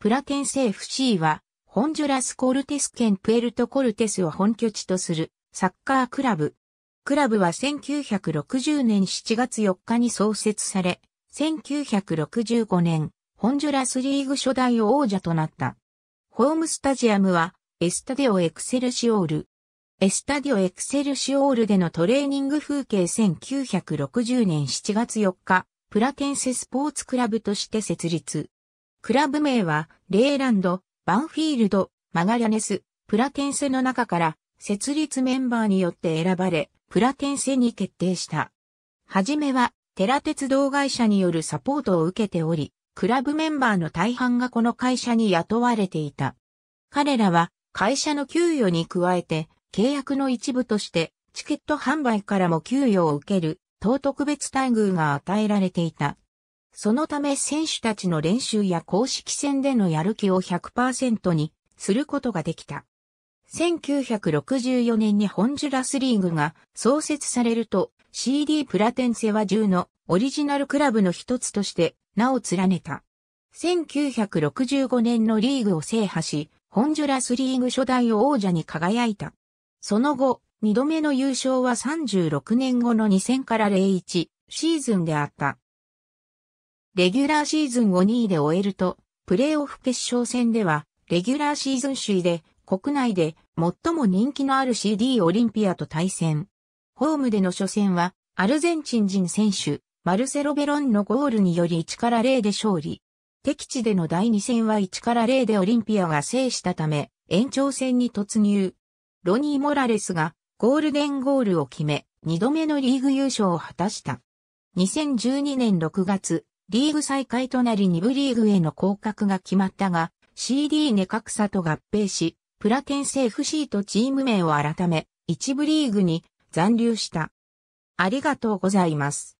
プラテン政府 C は、ホンジュラスコルテス県プエルトコルテスを本拠地とするサッカークラブ。クラブは1960年7月4日に創設され、1965年、ホンジュラスリーグ初代王者となった。ホームスタジアムは、エスタデオエクセルシオール。エスタデオエクセルシオールでのトレーニング風景1960年7月4日、プラテンセスポーツクラブとして設立。クラブ名は、レーランド、バンフィールド、マガリャネス、プラテンセの中から、設立メンバーによって選ばれ、プラテンセに決定した。はじめは、テラ鉄道会社によるサポートを受けており、クラブメンバーの大半がこの会社に雇われていた。彼らは、会社の給与に加えて、契約の一部として、チケット販売からも給与を受ける、等特別待遇が与えられていた。そのため選手たちの練習や公式戦でのやる気を100%にすることができた。1964年にホンジュラスリーグが創設されると CD プラテンセは10のオリジナルクラブの一つとして名を連ねた。1965年のリーグを制覇し、ホンジュラスリーグ初代を王者に輝いた。その後、二度目の優勝は36年後の2000から01シーズンであった。レギュラーシーズンを2位で終えると、プレーオフ決勝戦では、レギュラーシーズン首位で、国内で最も人気のある CD オリンピアと対戦。ホームでの初戦は、アルゼンチン人選手、マルセロ・ベロンのゴールにより1から0で勝利。敵地での第2戦は1から0でオリンピアが制したため、延長戦に突入。ロニー・モラレスがゴールデンゴールを決め、2度目のリーグ優勝を果たした。2012年6月、リーグ再開となり2部リーグへの降格が決まったが、CD ネ格差と合併し、プラテンセーフシートチーム名を改め、1部リーグに残留した。ありがとうございます。